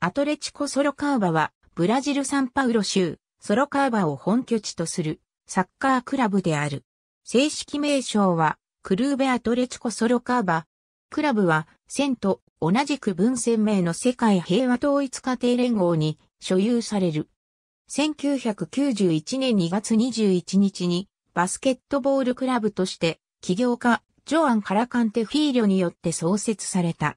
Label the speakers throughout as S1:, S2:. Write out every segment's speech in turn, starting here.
S1: アトレチコ・ソロカーバは、ブラジル・サンパウロ州、ソロカーバを本拠地とする、サッカークラブである。正式名称は、クルーベ・アトレチコ・ソロカーバ。クラブは、1000と同じく文鮮明の世界平和統一家庭連合に所有される。1991年2月21日に、バスケットボールクラブとして、起業家、ジョアン・カラカンテ・フィーリョによって創設された。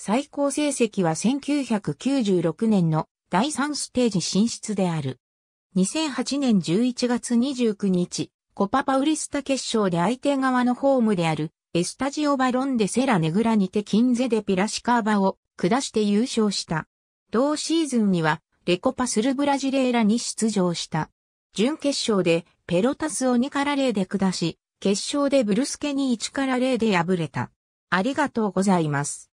S1: 最高成績は1996年の第3ステージ進出である。2008年11月29日、コパパウリスタ決勝で相手側のホームである、エスタジオバロンデセラネグラにてンゼデピラシカーバを下して優勝した。同シーズンには、レコパスルブラジレーラに出場した。準決勝でペロタスを2から0で下し、決勝でブルスケに1から0で敗れた。ありがとうございます。